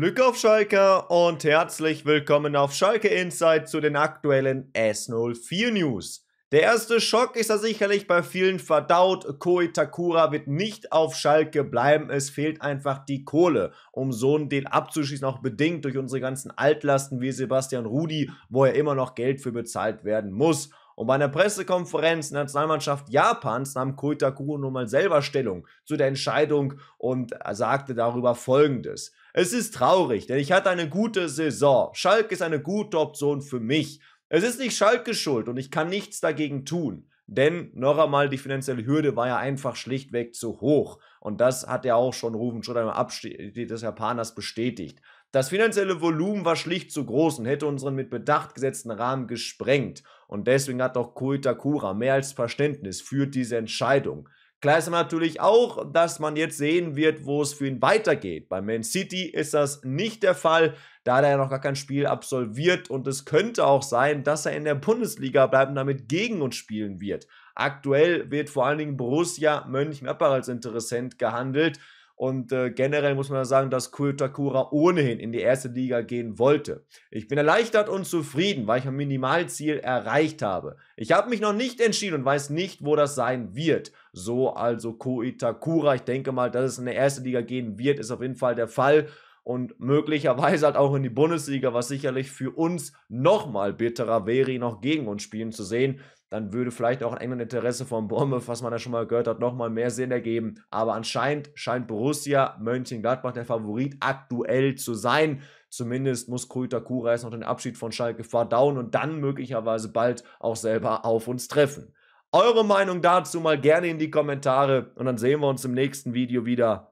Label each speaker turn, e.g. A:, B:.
A: Glück auf Schalke und herzlich willkommen auf Schalke Insight zu den aktuellen S04 News. Der erste Schock ist da sicherlich bei vielen verdaut. Koi Takura wird nicht auf Schalke bleiben. Es fehlt einfach die Kohle, um so einen Deal abzuschließen, auch bedingt durch unsere ganzen Altlasten wie Sebastian Rudi, wo er immer noch Geld für bezahlt werden muss. Und bei einer Pressekonferenz der Nationalmannschaft Japans nahm Koitaku nun mal selber Stellung zu der Entscheidung und sagte darüber folgendes. Es ist traurig, denn ich hatte eine gute Saison. Schalke ist eine gute Option für mich. Es ist nicht Schalke schuld und ich kann nichts dagegen tun. Denn noch einmal, die finanzielle Hürde war ja einfach schlichtweg zu hoch. Und das hat ja auch schon Rufen Schröder im Abschied des Japaners bestätigt. Das finanzielle Volumen war schlicht zu groß und hätte unseren mit Bedacht gesetzten Rahmen gesprengt. Und deswegen hat auch Koitakura mehr als Verständnis für diese Entscheidung. Klar ist natürlich auch, dass man jetzt sehen wird, wo es für ihn weitergeht. Bei Man City ist das nicht der Fall, da hat er ja noch gar kein Spiel absolviert und es könnte auch sein, dass er in der Bundesliga bleibt und damit gegen uns spielen wird. Aktuell wird vor allen Dingen Borussia Mönchengladbach als Interessent gehandelt. Und äh, generell muss man sagen, dass Kuitakura ohnehin in die erste Liga gehen wollte. Ich bin erleichtert und zufrieden, weil ich mein Minimalziel erreicht habe. Ich habe mich noch nicht entschieden und weiß nicht, wo das sein wird. So also Kuitakura. Ich denke mal, dass es in die erste Liga gehen wird, ist auf jeden Fall der Fall und möglicherweise halt auch in die Bundesliga, was sicherlich für uns nochmal bitterer wäre, ihn auch gegen uns spielen zu sehen. Dann würde vielleicht auch ein enges Interesse von Bournemouth, was man ja schon mal gehört hat, nochmal mehr Sinn ergeben. Aber anscheinend scheint Borussia Mönchengladbach der Favorit aktuell zu sein. Zumindest muss Kröter Kura jetzt noch den Abschied von Schalke verdauen und dann möglicherweise bald auch selber auf uns treffen. Eure Meinung dazu mal gerne in die Kommentare und dann sehen wir uns im nächsten Video wieder.